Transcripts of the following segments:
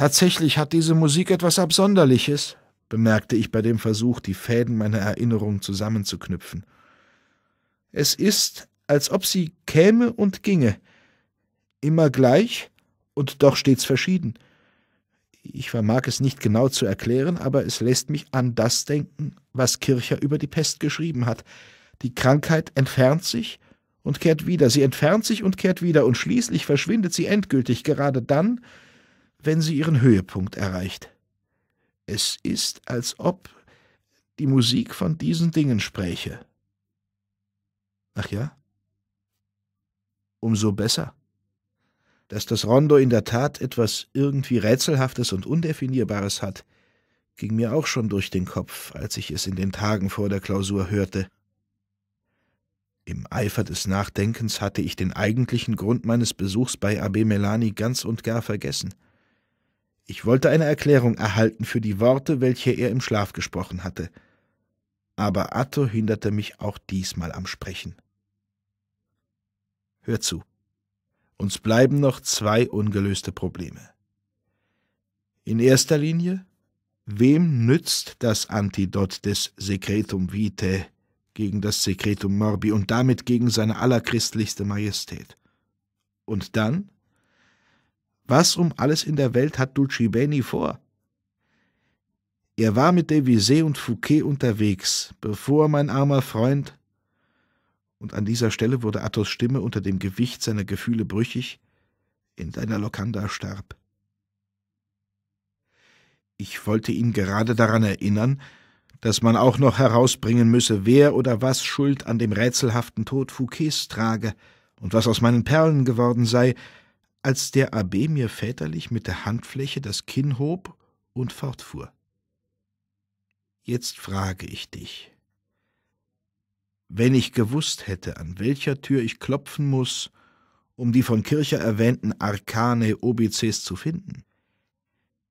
Tatsächlich hat diese Musik etwas Absonderliches, bemerkte ich bei dem Versuch, die Fäden meiner Erinnerung zusammenzuknüpfen. Es ist, als ob sie käme und ginge, immer gleich und doch stets verschieden. Ich vermag es nicht genau zu erklären, aber es lässt mich an das denken, was Kircher über die Pest geschrieben hat. Die Krankheit entfernt sich und kehrt wieder, sie entfernt sich und kehrt wieder, und schließlich verschwindet sie endgültig, gerade dann, wenn sie ihren Höhepunkt erreicht. Es ist, als ob die Musik von diesen Dingen spräche. Ach ja? Umso besser. Dass das Rondo in der Tat etwas irgendwie Rätselhaftes und Undefinierbares hat, ging mir auch schon durch den Kopf, als ich es in den Tagen vor der Klausur hörte. Im Eifer des Nachdenkens hatte ich den eigentlichen Grund meines Besuchs bei Abe Melani ganz und gar vergessen – ich wollte eine Erklärung erhalten für die Worte, welche er im Schlaf gesprochen hatte. Aber Atto hinderte mich auch diesmal am Sprechen. Hör zu. Uns bleiben noch zwei ungelöste Probleme. In erster Linie, wem nützt das Antidot des Secretum Vitae gegen das Secretum Morbi und damit gegen seine allerchristlichste Majestät? Und dann, was um alles in der Welt hat Dulcibeni vor? Er war mit Devisé und Fouquet unterwegs, bevor mein armer Freund. Und an dieser Stelle wurde Athos Stimme unter dem Gewicht seiner Gefühle brüchig, in deiner Lokanda starb. Ich wollte ihn gerade daran erinnern, dass man auch noch herausbringen müsse, wer oder was Schuld an dem rätselhaften Tod Fouquets trage und was aus meinen Perlen geworden sei, als der Abb mir väterlich mit der Handfläche das Kinn hob und fortfuhr. Jetzt frage ich dich. Wenn ich gewusst hätte, an welcher Tür ich klopfen muß, um die von Kircher erwähnten Arkane Obices zu finden,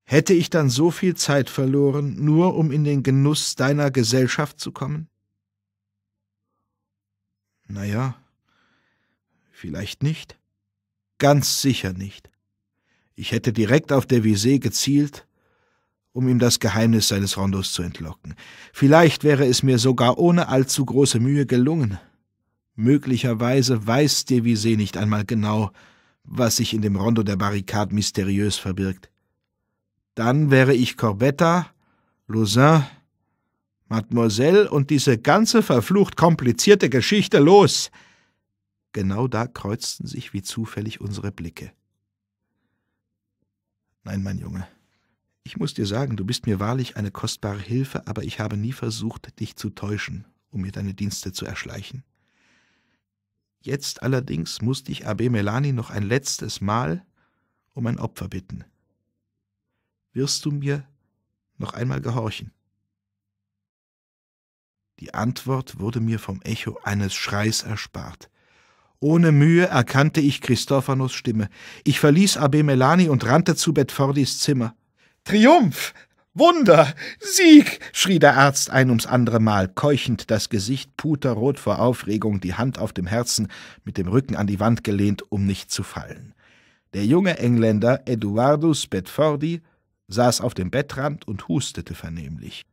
hätte ich dann so viel Zeit verloren, nur um in den Genuss deiner Gesellschaft zu kommen? Na ja, vielleicht nicht. Ganz sicher nicht. Ich hätte direkt auf der Visee gezielt, um ihm das Geheimnis seines Rondos zu entlocken. Vielleicht wäre es mir sogar ohne allzu große Mühe gelungen. Möglicherweise weiß der Visee nicht einmal genau, was sich in dem Rondo der Barrikade mysteriös verbirgt. Dann wäre ich Corbetta, Lausanne, Mademoiselle und diese ganze verflucht komplizierte Geschichte los. Genau da kreuzten sich wie zufällig unsere Blicke. Nein, mein Junge, ich muß dir sagen, du bist mir wahrlich eine kostbare Hilfe, aber ich habe nie versucht, dich zu täuschen, um mir deine Dienste zu erschleichen. Jetzt allerdings muß dich Abbe Melani noch ein letztes Mal um ein Opfer bitten. Wirst du mir noch einmal gehorchen? Die Antwort wurde mir vom Echo eines Schreis erspart. Ohne Mühe erkannte ich Christophanos Stimme. Ich verließ Melani und rannte zu Bedfordis Zimmer. Triumph! Wunder! Sieg! schrie der Arzt ein ums andere Mal, keuchend, das Gesicht puterrot vor Aufregung, die Hand auf dem Herzen, mit dem Rücken an die Wand gelehnt, um nicht zu fallen. Der junge Engländer Eduardus Bedfordi saß auf dem Bettrand und hustete vernehmlich.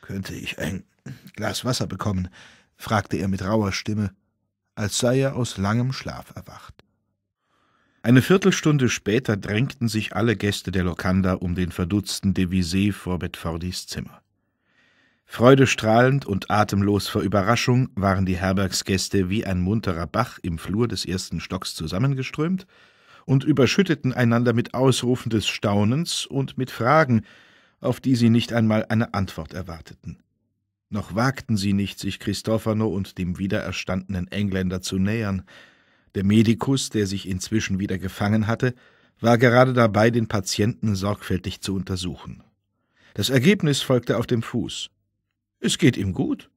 Könnte ich ein Glas Wasser bekommen? fragte er mit rauer Stimme als sei er aus langem Schlaf erwacht. Eine Viertelstunde später drängten sich alle Gäste der Lokanda um den verdutzten Devisé vor Bedfordis Zimmer. Freudestrahlend und atemlos vor Überraschung waren die Herbergsgäste wie ein munterer Bach im Flur des ersten Stocks zusammengeströmt und überschütteten einander mit Ausrufen des Staunens und mit Fragen, auf die sie nicht einmal eine Antwort erwarteten. Noch wagten sie nicht, sich Christophano und dem wiedererstandenen Engländer zu nähern. Der Medikus, der sich inzwischen wieder gefangen hatte, war gerade dabei, den Patienten sorgfältig zu untersuchen. Das Ergebnis folgte auf dem Fuß. Es geht ihm gut.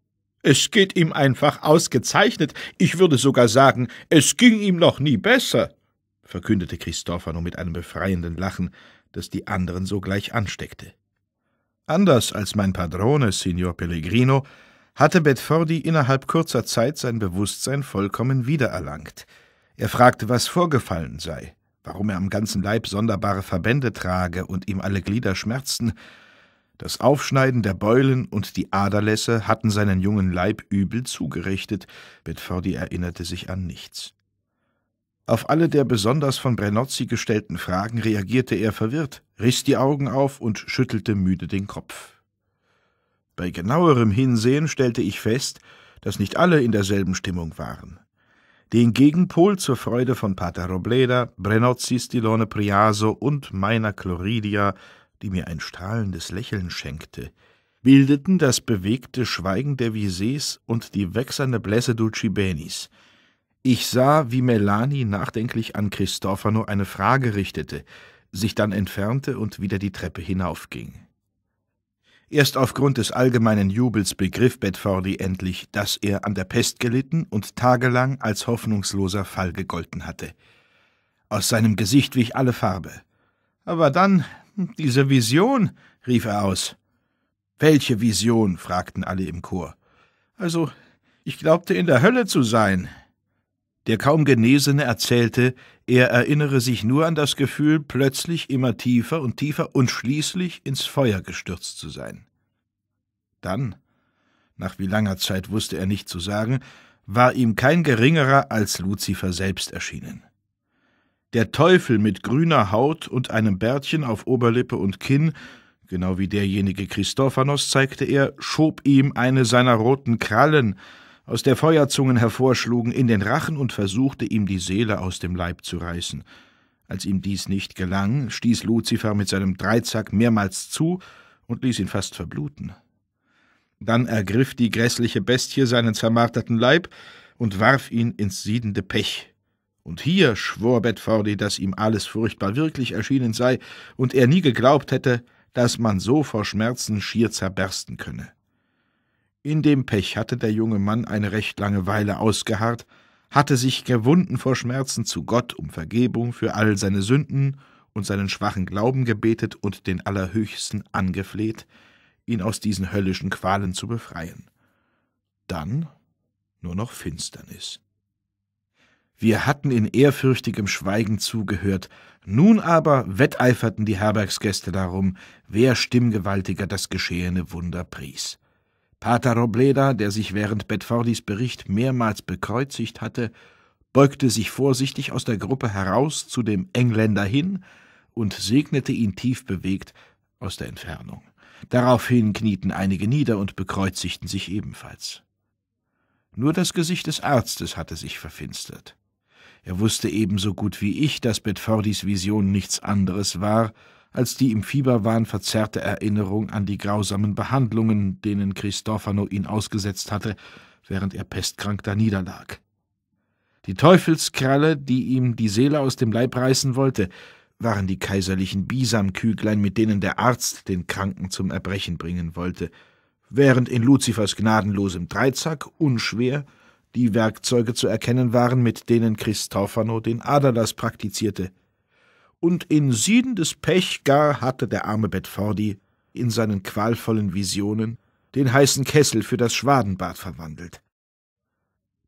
Es geht ihm einfach ausgezeichnet. Ich würde sogar sagen, es ging ihm noch nie besser, verkündete Christophano mit einem befreienden Lachen, das die anderen sogleich ansteckte. Anders als mein Padrone, Signor Pellegrino, hatte Bedfordi innerhalb kurzer Zeit sein Bewusstsein vollkommen wiedererlangt. Er fragte, was vorgefallen sei, warum er am ganzen Leib sonderbare Verbände trage und ihm alle Glieder schmerzten. Das Aufschneiden der Beulen und die Aderlässe hatten seinen jungen Leib übel zugerichtet. Bedfordi erinnerte sich an nichts. Auf alle der besonders von Brenozzi gestellten Fragen reagierte er verwirrt riss die Augen auf und schüttelte müde den Kopf. Bei genauerem Hinsehen stellte ich fest, dass nicht alle in derselben Stimmung waren. Den Gegenpol zur Freude von Pater Robleda, Brenozzi, Stilone Priaso und meiner Chloridia, die mir ein strahlendes Lächeln schenkte, bildeten das bewegte Schweigen der Visees und die wechselnde Blässe Dulcibenis. Ich sah, wie Melani nachdenklich an Cristofano eine Frage richtete, sich dann entfernte und wieder die Treppe hinaufging. Erst aufgrund des allgemeinen Jubels begriff Bedfordy endlich, dass er an der Pest gelitten und tagelang als hoffnungsloser Fall gegolten hatte. Aus seinem Gesicht wich alle Farbe. Aber dann diese Vision, rief er aus. Welche Vision? fragten alle im Chor. Also, ich glaubte in der Hölle zu sein, der kaum Genesene erzählte, er erinnere sich nur an das Gefühl, plötzlich immer tiefer und tiefer und schließlich ins Feuer gestürzt zu sein. Dann, nach wie langer Zeit wusste er nicht zu sagen, war ihm kein geringerer als Luzifer selbst erschienen. Der Teufel mit grüner Haut und einem Bärtchen auf Oberlippe und Kinn, genau wie derjenige Christophanos, zeigte er, schob ihm eine seiner roten Krallen, aus der Feuerzungen hervorschlugen, in den Rachen und versuchte, ihm die Seele aus dem Leib zu reißen. Als ihm dies nicht gelang, stieß Luzifer mit seinem Dreizack mehrmals zu und ließ ihn fast verbluten. Dann ergriff die grässliche Bestie seinen zermarterten Leib und warf ihn ins siedende Pech. Und hier schwor Bedfordi, dass ihm alles furchtbar wirklich erschienen sei und er nie geglaubt hätte, dass man so vor Schmerzen schier zerbersten könne. In dem Pech hatte der junge Mann eine recht lange Weile ausgeharrt, hatte sich gewunden vor Schmerzen zu Gott um Vergebung für all seine Sünden und seinen schwachen Glauben gebetet und den Allerhöchsten angefleht, ihn aus diesen höllischen Qualen zu befreien. Dann nur noch Finsternis. Wir hatten in ehrfürchtigem Schweigen zugehört, nun aber wetteiferten die Herbergsgäste darum, wer stimmgewaltiger das geschehene Wunder pries. Pater Robleda, der sich während Bedfordis Bericht mehrmals bekreuzigt hatte, beugte sich vorsichtig aus der Gruppe heraus zu dem Engländer hin und segnete ihn tief bewegt aus der Entfernung. Daraufhin knieten einige nieder und bekreuzigten sich ebenfalls. Nur das Gesicht des Arztes hatte sich verfinstert. Er wusste ebenso gut wie ich, dass Bedfordis Vision nichts anderes war als die im Fieberwahn verzerrte Erinnerung an die grausamen Behandlungen, denen Cristofano ihn ausgesetzt hatte, während er pestkrank daniederlag. Die Teufelskralle, die ihm die Seele aus dem Leib reißen wollte, waren die kaiserlichen Bisamküglein, mit denen der Arzt den Kranken zum Erbrechen bringen wollte, während in Luzifers gnadenlosem Dreizack unschwer die Werkzeuge zu erkennen waren, mit denen Christophano den Adalas praktizierte und in siedendes Pech gar hatte der arme Bedfordi in seinen qualvollen Visionen den heißen Kessel für das Schwadenbad verwandelt.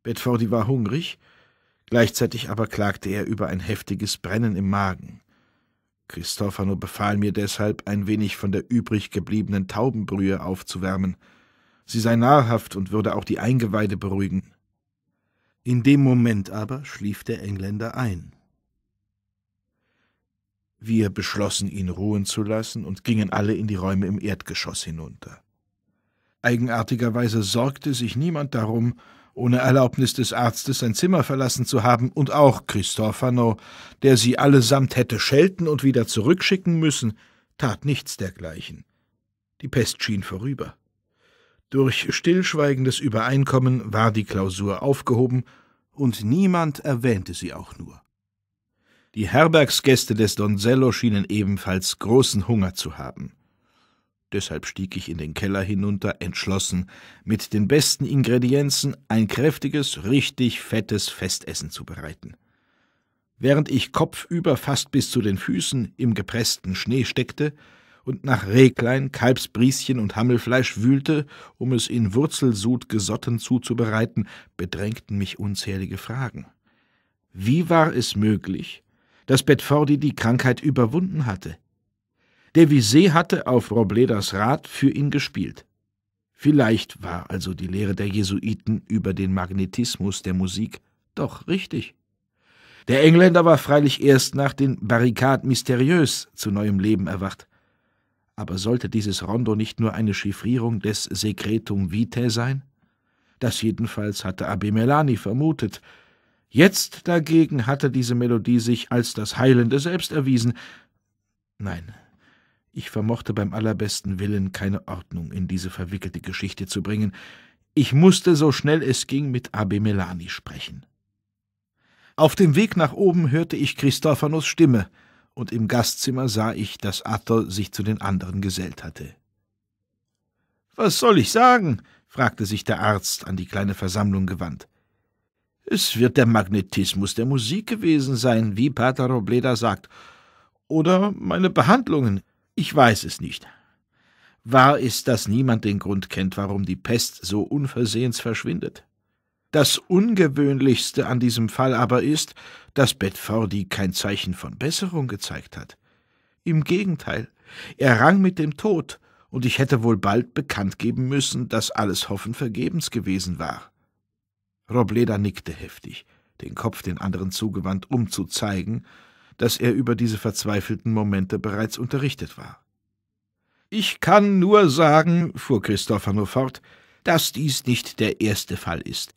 Bedfordi war hungrig, gleichzeitig aber klagte er über ein heftiges Brennen im Magen. Christophano befahl mir deshalb, ein wenig von der übrig gebliebenen Taubenbrühe aufzuwärmen. Sie sei nahrhaft und würde auch die Eingeweide beruhigen. In dem Moment aber schlief der Engländer ein. Wir beschlossen, ihn ruhen zu lassen und gingen alle in die Räume im Erdgeschoss hinunter. Eigenartigerweise sorgte sich niemand darum, ohne Erlaubnis des Arztes sein Zimmer verlassen zu haben, und auch Cristofano, der sie allesamt hätte schelten und wieder zurückschicken müssen, tat nichts dergleichen. Die Pest schien vorüber. Durch stillschweigendes Übereinkommen war die Klausur aufgehoben, und niemand erwähnte sie auch nur. Die Herbergsgäste des Donzello schienen ebenfalls großen Hunger zu haben. Deshalb stieg ich in den Keller hinunter, entschlossen, mit den besten Ingredienzen ein kräftiges, richtig fettes Festessen zu bereiten. Während ich kopfüber fast bis zu den Füßen im gepressten Schnee steckte und nach Rehklein, Kalbsbrieschen und Hammelfleisch wühlte, um es in Wurzelsud gesotten zuzubereiten, bedrängten mich unzählige Fragen. Wie war es möglich, dass Bedfordi die Krankheit überwunden hatte. Der Vizé hatte auf Robledas Rat für ihn gespielt. Vielleicht war also die Lehre der Jesuiten über den Magnetismus der Musik doch richtig. Der Engländer war freilich erst nach den Barrikaden mysteriös zu neuem Leben erwacht. Aber sollte dieses Rondo nicht nur eine Chiffrierung des Secretum Vitae sein? Das jedenfalls hatte Abimelani vermutet, Jetzt dagegen hatte diese Melodie sich als das Heilende selbst erwiesen. Nein, ich vermochte beim allerbesten Willen keine Ordnung in diese verwickelte Geschichte zu bringen. Ich musste, so schnell es ging, mit Abe Melani sprechen. Auf dem Weg nach oben hörte ich Christophanos Stimme, und im Gastzimmer sah ich, dass Arthur sich zu den anderen gesellt hatte. »Was soll ich sagen?« fragte sich der Arzt, an die kleine Versammlung gewandt. Es wird der Magnetismus der Musik gewesen sein, wie Pater Robleda sagt. Oder meine Behandlungen. Ich weiß es nicht. Wahr ist, dass niemand den Grund kennt, warum die Pest so unversehens verschwindet. Das Ungewöhnlichste an diesem Fall aber ist, dass Bedfordi kein Zeichen von Besserung gezeigt hat. Im Gegenteil, er rang mit dem Tod, und ich hätte wohl bald bekannt geben müssen, dass alles Hoffen vergebens gewesen war. Robleda nickte heftig, den Kopf den anderen zugewandt, um zu zeigen, dass er über diese verzweifelten Momente bereits unterrichtet war. Ich kann nur sagen, fuhr Christopher nur fort, dass dies nicht der erste Fall ist,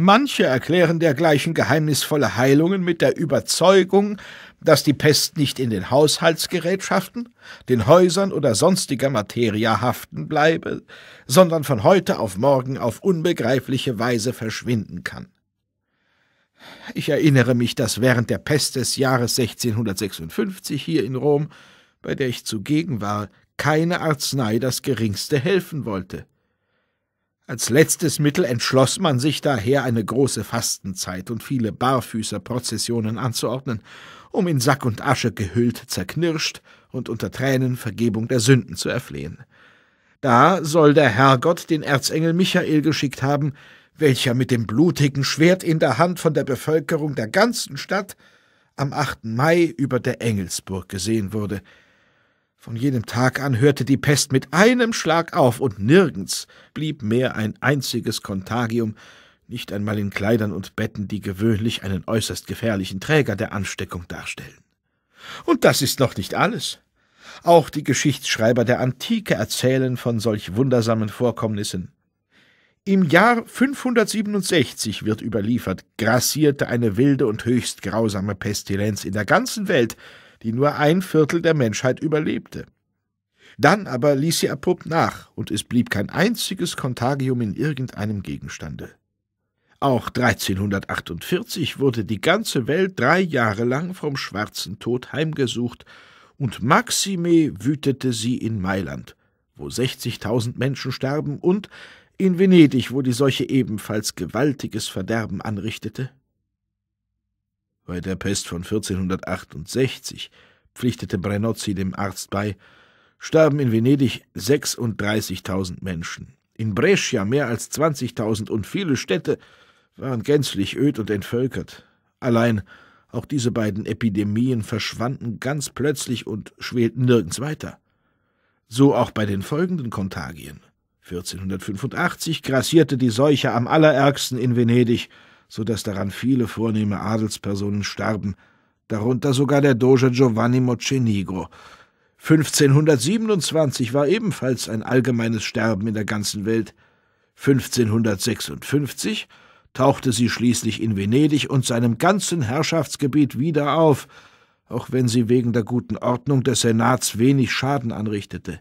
Manche erklären dergleichen geheimnisvolle Heilungen mit der Überzeugung, dass die Pest nicht in den Haushaltsgerätschaften, den Häusern oder sonstiger Materia haften bleibe, sondern von heute auf morgen auf unbegreifliche Weise verschwinden kann. Ich erinnere mich, dass während der Pest des Jahres 1656 hier in Rom, bei der ich zugegen war, keine Arznei das geringste helfen wollte. Als letztes Mittel entschloss man sich daher, eine große Fastenzeit und viele Barfüßerprozessionen anzuordnen, um in Sack und Asche gehüllt, zerknirscht und unter Tränen Vergebung der Sünden zu erflehen. Da soll der Herrgott den Erzengel Michael geschickt haben, welcher mit dem blutigen Schwert in der Hand von der Bevölkerung der ganzen Stadt am 8. Mai über der Engelsburg gesehen wurde, von jenem Tag an hörte die Pest mit einem Schlag auf, und nirgends blieb mehr ein einziges Kontagium, nicht einmal in Kleidern und Betten, die gewöhnlich einen äußerst gefährlichen Träger der Ansteckung darstellen. Und das ist noch nicht alles. Auch die Geschichtsschreiber der Antike erzählen von solch wundersamen Vorkommnissen. Im Jahr 567 wird überliefert, grassierte eine wilde und höchst grausame Pestilenz in der ganzen Welt, die nur ein Viertel der Menschheit überlebte. Dann aber ließ sie abrupt nach, und es blieb kein einziges Kontagium in irgendeinem Gegenstande. Auch 1348 wurde die ganze Welt drei Jahre lang vom schwarzen Tod heimgesucht, und Maxime wütete sie in Mailand, wo 60.000 Menschen starben, und in Venedig, wo die Seuche ebenfalls gewaltiges Verderben anrichtete. Bei der Pest von 1468 pflichtete Brenozzi dem Arzt bei, starben in Venedig 36.000 Menschen. In Brescia mehr als 20.000 und viele Städte waren gänzlich öd und entvölkert. Allein auch diese beiden Epidemien verschwanden ganz plötzlich und schwelten nirgends weiter. So auch bei den folgenden Kontagien. 1485 grassierte die Seuche am allerärgsten in Venedig, so dass daran viele vornehme Adelspersonen starben, darunter sogar der Doge Giovanni Mocenigo. 1527 war ebenfalls ein allgemeines Sterben in der ganzen Welt. 1556 tauchte sie schließlich in Venedig und seinem ganzen Herrschaftsgebiet wieder auf, auch wenn sie wegen der guten Ordnung des Senats wenig Schaden anrichtete.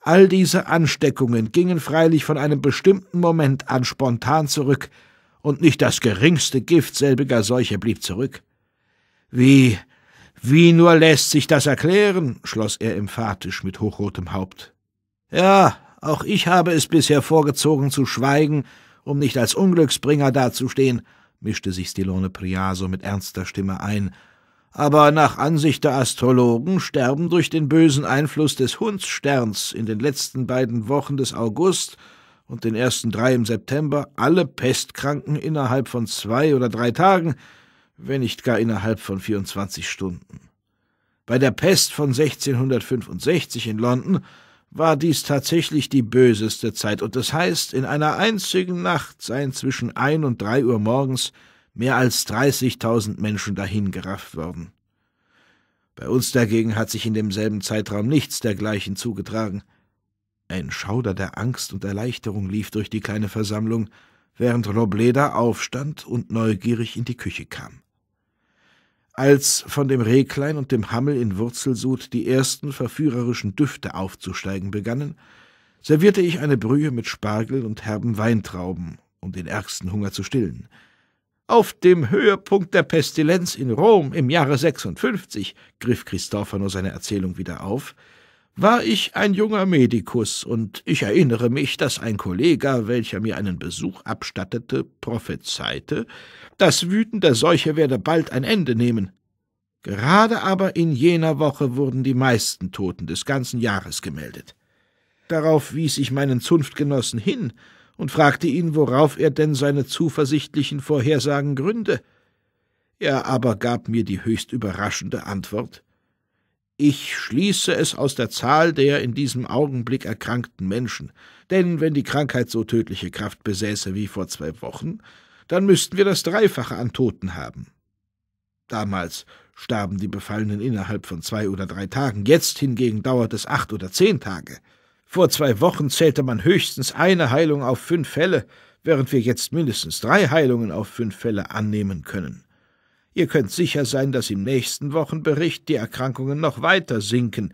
All diese Ansteckungen gingen freilich von einem bestimmten Moment an spontan zurück, und nicht das geringste Gift selbiger Seuche blieb zurück. Wie, wie nur lässt sich das erklären, schloss er emphatisch mit hochrotem Haupt. Ja, auch ich habe es bisher vorgezogen zu schweigen, um nicht als Unglücksbringer dazustehen, mischte sich Stilone Priaso mit ernster Stimme ein, aber nach Ansicht der Astrologen sterben durch den bösen Einfluss des Hundssterns in den letzten beiden Wochen des August und den ersten drei im September alle Pestkranken innerhalb von zwei oder drei Tagen, wenn nicht gar innerhalb von 24 Stunden. Bei der Pest von 1665 in London war dies tatsächlich die böseste Zeit, und das heißt, in einer einzigen Nacht seien zwischen ein und drei Uhr morgens mehr als 30.000 Menschen dahingerafft worden. Bei uns dagegen hat sich in demselben Zeitraum nichts dergleichen zugetragen – ein Schauder der Angst und Erleichterung lief durch die kleine Versammlung, während Robleda aufstand und neugierig in die Küche kam. Als von dem Rehklein und dem Hammel in Wurzelsud die ersten verführerischen Düfte aufzusteigen begannen, servierte ich eine Brühe mit Spargel und herben Weintrauben, um den ärgsten Hunger zu stillen. Auf dem Höhepunkt der Pestilenz in Rom im Jahre 56 griff Christophano seine Erzählung wieder auf, war ich ein junger Medikus, und ich erinnere mich, dass ein Kollege, welcher mir einen Besuch abstattete, prophezeite, das Wüten der Seuche werde bald ein Ende nehmen. Gerade aber in jener Woche wurden die meisten Toten des ganzen Jahres gemeldet. Darauf wies ich meinen Zunftgenossen hin und fragte ihn, worauf er denn seine zuversichtlichen Vorhersagen gründe. Er aber gab mir die höchst überraschende Antwort ich schließe es aus der Zahl der in diesem Augenblick erkrankten Menschen, denn wenn die Krankheit so tödliche Kraft besäße wie vor zwei Wochen, dann müssten wir das Dreifache an Toten haben. Damals starben die Befallenen innerhalb von zwei oder drei Tagen, jetzt hingegen dauert es acht oder zehn Tage. Vor zwei Wochen zählte man höchstens eine Heilung auf fünf Fälle, während wir jetzt mindestens drei Heilungen auf fünf Fälle annehmen können. Ihr könnt sicher sein, dass im nächsten Wochenbericht die Erkrankungen noch weiter sinken,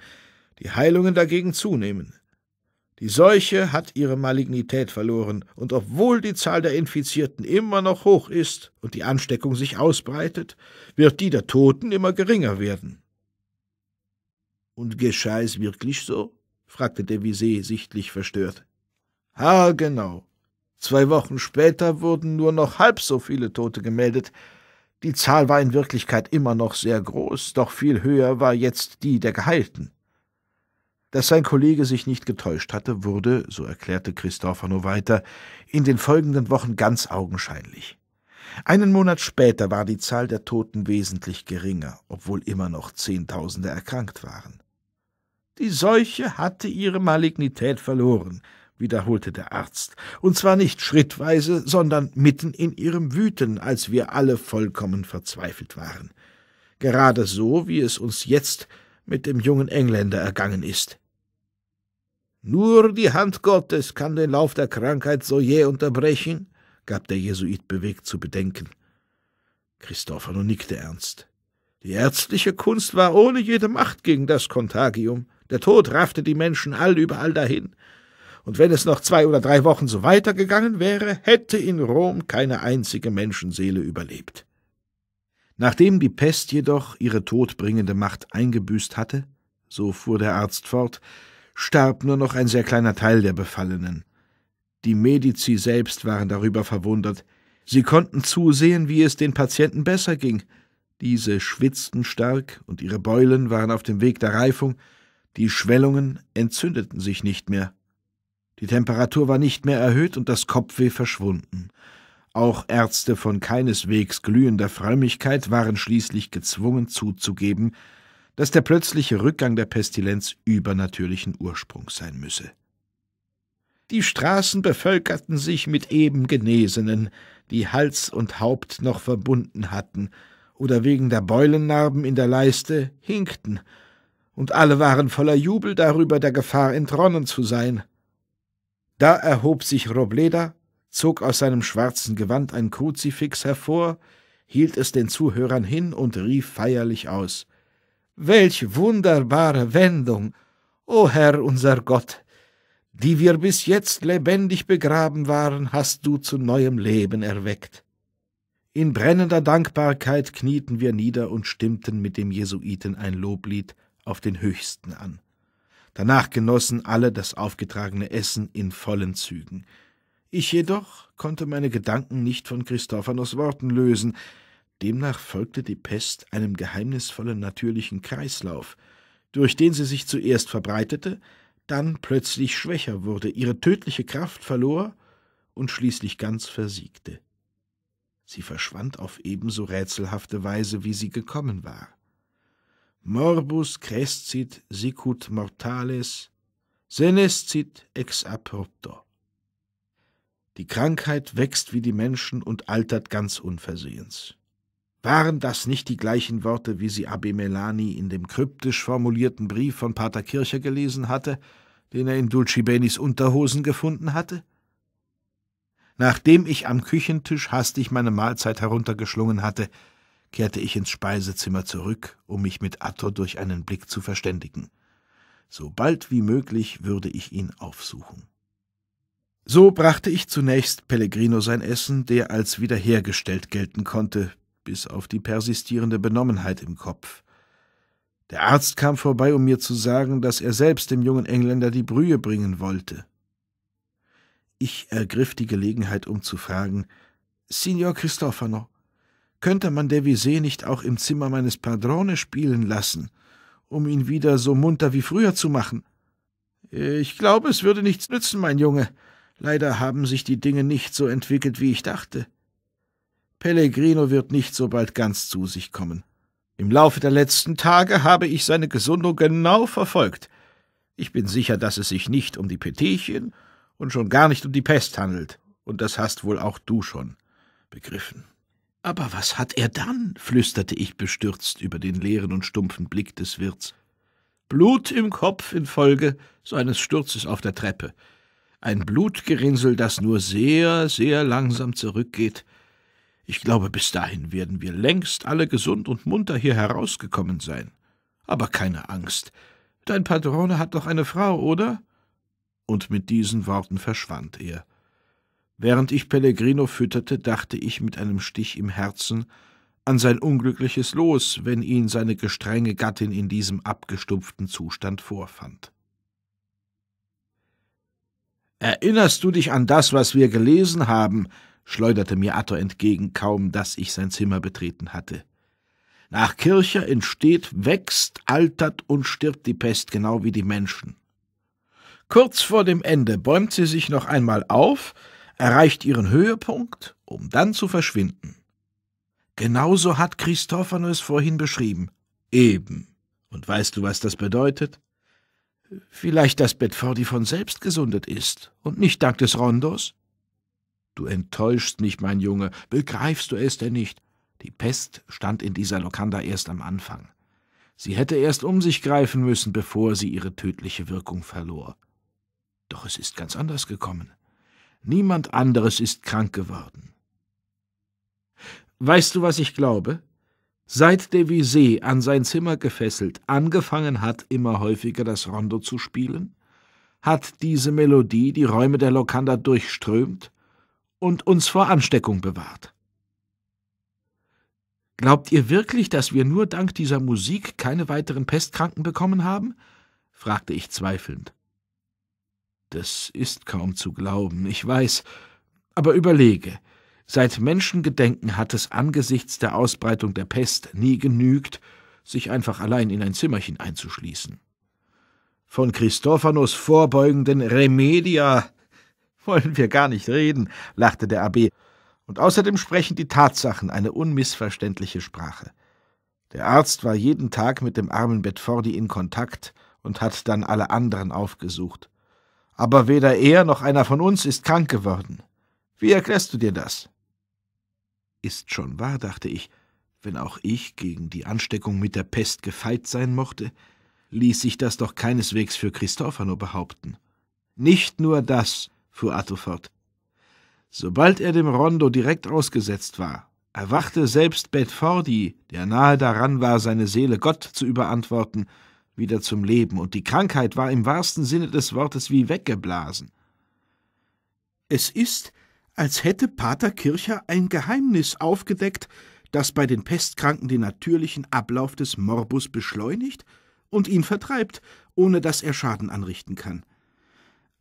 die Heilungen dagegen zunehmen. Die Seuche hat ihre Malignität verloren, und obwohl die Zahl der Infizierten immer noch hoch ist und die Ansteckung sich ausbreitet, wird die der Toten immer geringer werden. Und geschah es wirklich so? fragte der Visee sichtlich verstört. Ha, genau. Zwei Wochen später wurden nur noch halb so viele Tote gemeldet, die Zahl war in Wirklichkeit immer noch sehr groß, doch viel höher war jetzt die der Geheilten. Dass sein Kollege sich nicht getäuscht hatte, wurde, so erklärte Christophano weiter, in den folgenden Wochen ganz augenscheinlich. Einen Monat später war die Zahl der Toten wesentlich geringer, obwohl immer noch Zehntausende erkrankt waren. Die Seuche hatte ihre Malignität verloren, wiederholte der Arzt, und zwar nicht schrittweise, sondern mitten in ihrem Wüten, als wir alle vollkommen verzweifelt waren. Gerade so, wie es uns jetzt mit dem jungen Engländer ergangen ist. Nur die Hand Gottes kann den Lauf der Krankheit so jäh unterbrechen, gab der Jesuit bewegt zu bedenken. Christophano nickte ernst. Die ärztliche Kunst war ohne jede Macht gegen das Kontagium. Der Tod raffte die Menschen allüberall dahin und wenn es noch zwei oder drei Wochen so weitergegangen wäre, hätte in Rom keine einzige Menschenseele überlebt. Nachdem die Pest jedoch ihre todbringende Macht eingebüßt hatte, so fuhr der Arzt fort, starb nur noch ein sehr kleiner Teil der Befallenen. Die Medici selbst waren darüber verwundert. Sie konnten zusehen, wie es den Patienten besser ging. Diese schwitzten stark und ihre Beulen waren auf dem Weg der Reifung. Die Schwellungen entzündeten sich nicht mehr. Die Temperatur war nicht mehr erhöht und das Kopfweh verschwunden. Auch Ärzte von keineswegs glühender Frömmigkeit waren schließlich gezwungen zuzugeben, dass der plötzliche Rückgang der Pestilenz übernatürlichen Ursprungs sein müsse. Die Straßen bevölkerten sich mit eben Genesenen, die Hals und Haupt noch verbunden hatten oder wegen der Beulennarben in der Leiste hinkten, und alle waren voller Jubel darüber, der Gefahr entronnen zu sein – da erhob sich Robleda, zog aus seinem schwarzen Gewand ein Kruzifix hervor, hielt es den Zuhörern hin und rief feierlich aus Welch wunderbare Wendung, o Herr unser Gott, die wir bis jetzt lebendig begraben waren, hast du zu neuem Leben erweckt. In brennender Dankbarkeit knieten wir nieder und stimmten mit dem Jesuiten ein Loblied auf den Höchsten an. Danach genossen alle das aufgetragene Essen in vollen Zügen. Ich jedoch konnte meine Gedanken nicht von Christophanos Worten lösen, demnach folgte die Pest einem geheimnisvollen natürlichen Kreislauf, durch den sie sich zuerst verbreitete, dann plötzlich schwächer wurde, ihre tödliche Kraft verlor und schließlich ganz versiegte. Sie verschwand auf ebenso rätselhafte Weise, wie sie gekommen war morbus crescit sicut mortales, senescit ex abrupto. Die Krankheit wächst wie die Menschen und altert ganz unversehens. Waren das nicht die gleichen Worte, wie sie Melani in dem kryptisch formulierten Brief von Pater Kircher gelesen hatte, den er in Dulcibenis Unterhosen gefunden hatte? Nachdem ich am Küchentisch hastig meine Mahlzeit heruntergeschlungen hatte, kehrte ich ins Speisezimmer zurück, um mich mit Atto durch einen Blick zu verständigen. So bald wie möglich würde ich ihn aufsuchen. So brachte ich zunächst Pellegrino sein Essen, der als wiederhergestellt gelten konnte, bis auf die persistierende Benommenheit im Kopf. Der Arzt kam vorbei, um mir zu sagen, dass er selbst dem jungen Engländer die Brühe bringen wollte. Ich ergriff die Gelegenheit, um zu fragen, Signor Cristofano, könnte man Devisé nicht auch im Zimmer meines Padrone spielen lassen, um ihn wieder so munter wie früher zu machen? Ich glaube, es würde nichts nützen, mein Junge. Leider haben sich die Dinge nicht so entwickelt, wie ich dachte. Pellegrino wird nicht so bald ganz zu sich kommen. Im Laufe der letzten Tage habe ich seine Gesundung genau verfolgt. Ich bin sicher, dass es sich nicht um die Petechien und schon gar nicht um die Pest handelt. Und das hast wohl auch du schon begriffen. Aber was hat er dann? flüsterte ich bestürzt über den leeren und stumpfen Blick des Wirts. Blut im Kopf infolge seines Sturzes auf der Treppe. Ein Blutgerinnsel, das nur sehr, sehr langsam zurückgeht. Ich glaube, bis dahin werden wir längst alle gesund und munter hier herausgekommen sein. Aber keine Angst. Dein Padrone hat doch eine Frau, oder? Und mit diesen Worten verschwand er. Während ich Pellegrino fütterte, dachte ich mit einem Stich im Herzen an sein unglückliches Los, wenn ihn seine gestrenge Gattin in diesem abgestumpften Zustand vorfand. Erinnerst du dich an das, was wir gelesen haben? schleuderte mir Atto entgegen, kaum dass ich sein Zimmer betreten hatte. Nach Kircher entsteht, wächst, altert und stirbt die Pest genau wie die Menschen. Kurz vor dem Ende bäumt sie sich noch einmal auf, erreicht ihren Höhepunkt, um dann zu verschwinden. Genauso hat Christophanus vorhin beschrieben. Eben. Und weißt du, was das bedeutet? Vielleicht, dass Bedfordi von selbst gesundet ist und nicht dank des Rondos? Du enttäuschst mich, mein Junge, begreifst du es denn nicht? Die Pest stand in dieser Lokanda erst am Anfang. Sie hätte erst um sich greifen müssen, bevor sie ihre tödliche Wirkung verlor. Doch es ist ganz anders gekommen. Niemand anderes ist krank geworden. Weißt du, was ich glaube? Seit de Vizé an sein Zimmer gefesselt angefangen hat, immer häufiger das Rondo zu spielen, hat diese Melodie die Räume der Lokanda durchströmt und uns vor Ansteckung bewahrt. Glaubt ihr wirklich, dass wir nur dank dieser Musik keine weiteren Pestkranken bekommen haben? fragte ich zweifelnd. Das ist kaum zu glauben, ich weiß. Aber überlege, seit Menschengedenken hat es angesichts der Ausbreitung der Pest nie genügt, sich einfach allein in ein Zimmerchen einzuschließen. Von Christophanus vorbeugenden Remedia wollen wir gar nicht reden, lachte der Abbé, und außerdem sprechen die Tatsachen eine unmissverständliche Sprache. Der Arzt war jeden Tag mit dem armen Bedfordi in Kontakt und hat dann alle anderen aufgesucht aber weder er noch einer von uns ist krank geworden. Wie erklärst du dir das? Ist schon wahr, dachte ich, wenn auch ich gegen die Ansteckung mit der Pest gefeit sein mochte, ließ sich das doch keineswegs für Christophano behaupten. Nicht nur das, fuhr Atto fort. Sobald er dem Rondo direkt ausgesetzt war, erwachte selbst Bedfordi, der nahe daran war, seine Seele Gott zu überantworten, wieder zum Leben, und die Krankheit war im wahrsten Sinne des Wortes wie weggeblasen. Es ist, als hätte Pater Kircher ein Geheimnis aufgedeckt, das bei den Pestkranken den natürlichen Ablauf des Morbus beschleunigt und ihn vertreibt, ohne dass er Schaden anrichten kann.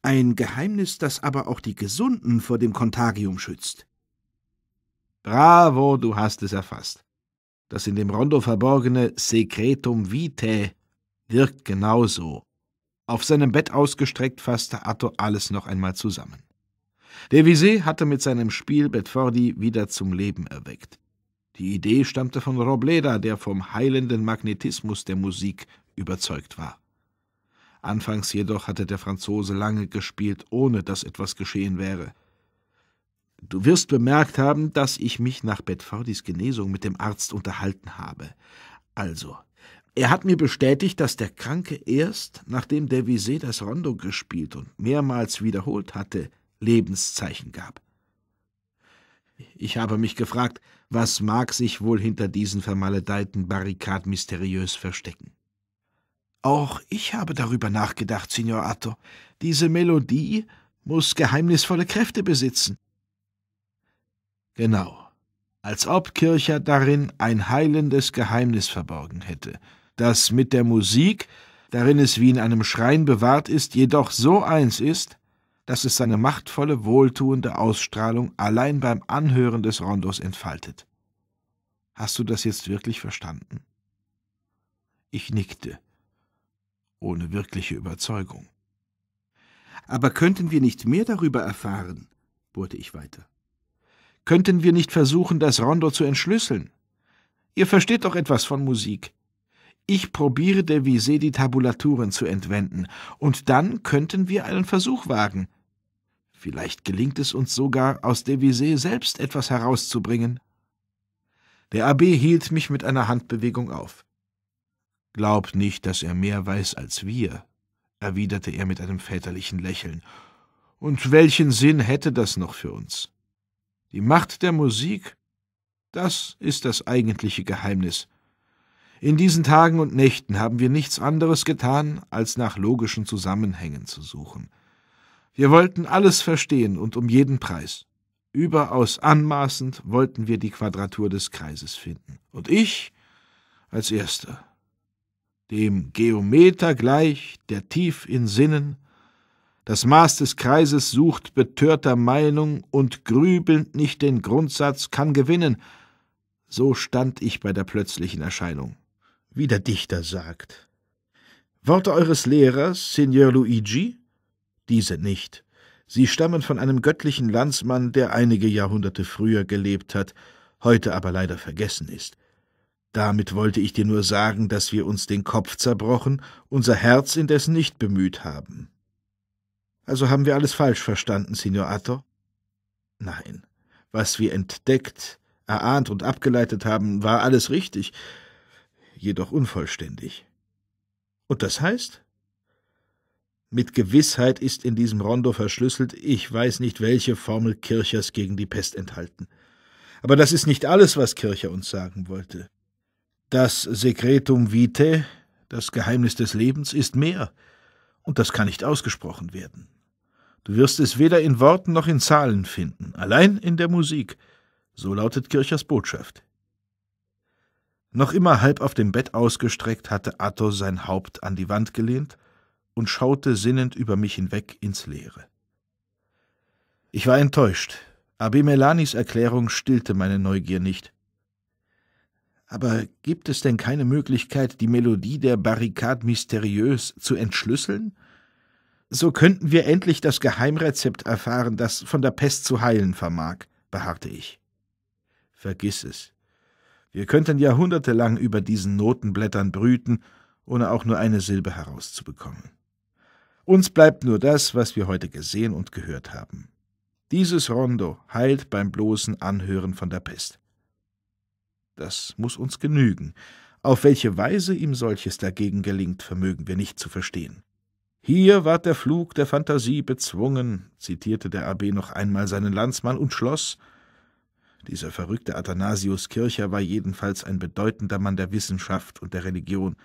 Ein Geheimnis, das aber auch die Gesunden vor dem Kontagium schützt. Bravo, du hast es erfasst. Das in dem Rondo verborgene Secretum vitae wirkt genauso. Auf seinem Bett ausgestreckt fasste Atto alles noch einmal zusammen. Der Devisé hatte mit seinem Spiel Bedfordi wieder zum Leben erweckt. Die Idee stammte von Robleda, der vom heilenden Magnetismus der Musik überzeugt war. Anfangs jedoch hatte der Franzose lange gespielt, ohne dass etwas geschehen wäre. Du wirst bemerkt haben, dass ich mich nach Bedfordis Genesung mit dem Arzt unterhalten habe. Also, er hat mir bestätigt, dass der Kranke erst, nachdem der Vizé das Rondo gespielt und mehrmals wiederholt hatte, Lebenszeichen gab. Ich habe mich gefragt, was mag sich wohl hinter diesen vermaledeiten Barrikaden mysteriös verstecken? Auch ich habe darüber nachgedacht, Signor Atto. Diese Melodie muss geheimnisvolle Kräfte besitzen. Genau, als ob Kircher darin ein heilendes Geheimnis verborgen hätte, das mit der Musik, darin es wie in einem Schrein bewahrt ist, jedoch so eins ist, dass es seine machtvolle, wohltuende Ausstrahlung allein beim Anhören des Rondos entfaltet. Hast du das jetzt wirklich verstanden? Ich nickte, ohne wirkliche Überzeugung. Aber könnten wir nicht mehr darüber erfahren? bohrte ich weiter. Könnten wir nicht versuchen, das Rondo zu entschlüsseln? Ihr versteht doch etwas von Musik. Ich probiere der Visée die Tabulaturen zu entwenden, und dann könnten wir einen Versuch wagen. Vielleicht gelingt es uns sogar, aus der Visée selbst etwas herauszubringen. Der Abb hielt mich mit einer Handbewegung auf. Glaub nicht, dass er mehr weiß als wir, erwiderte er mit einem väterlichen Lächeln. Und welchen Sinn hätte das noch für uns? Die Macht der Musik, das ist das eigentliche Geheimnis, in diesen Tagen und Nächten haben wir nichts anderes getan, als nach logischen Zusammenhängen zu suchen. Wir wollten alles verstehen und um jeden Preis. Überaus anmaßend wollten wir die Quadratur des Kreises finden. Und ich als Erster. Dem Geometer gleich, der tief in Sinnen, das Maß des Kreises sucht betörter Meinung und grübelnd nicht den Grundsatz kann gewinnen, so stand ich bei der plötzlichen Erscheinung wie der Dichter sagt. Worte eures Lehrers, Signor Luigi? Diese nicht. Sie stammen von einem göttlichen Landsmann, der einige Jahrhunderte früher gelebt hat, heute aber leider vergessen ist. Damit wollte ich dir nur sagen, dass wir uns den Kopf zerbrochen, unser Herz indes nicht bemüht haben. Also haben wir alles falsch verstanden, Signor Atto? Nein. Was wir entdeckt, erahnt und abgeleitet haben, war alles richtig, jedoch unvollständig. Und das heißt? Mit Gewissheit ist in diesem Rondo verschlüsselt, ich weiß nicht, welche Formel Kirchers gegen die Pest enthalten. Aber das ist nicht alles, was Kircher uns sagen wollte. Das Secretum Vitae, das Geheimnis des Lebens, ist mehr, und das kann nicht ausgesprochen werden. Du wirst es weder in Worten noch in Zahlen finden, allein in der Musik. So lautet Kirchers Botschaft. Noch immer halb auf dem Bett ausgestreckt hatte Atto sein Haupt an die Wand gelehnt und schaute sinnend über mich hinweg ins Leere. Ich war enttäuscht. Melanis Erklärung stillte meine Neugier nicht. Aber gibt es denn keine Möglichkeit, die Melodie der Barrikade mysteriös zu entschlüsseln? So könnten wir endlich das Geheimrezept erfahren, das von der Pest zu heilen vermag, beharrte ich. Vergiss es. Wir könnten jahrhundertelang über diesen Notenblättern brüten, ohne auch nur eine Silbe herauszubekommen. Uns bleibt nur das, was wir heute gesehen und gehört haben. Dieses Rondo heilt beim bloßen Anhören von der Pest. Das muss uns genügen. Auf welche Weise ihm solches dagegen gelingt, vermögen wir nicht zu verstehen. Hier ward der Flug der Fantasie bezwungen, zitierte der Abb noch einmal seinen Landsmann und schloss, dieser verrückte Athanasius Kircher war jedenfalls ein bedeutender Mann der Wissenschaft und der Religion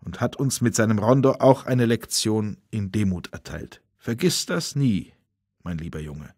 und hat uns mit seinem Rondo auch eine Lektion in Demut erteilt. Vergiss das nie, mein lieber Junge.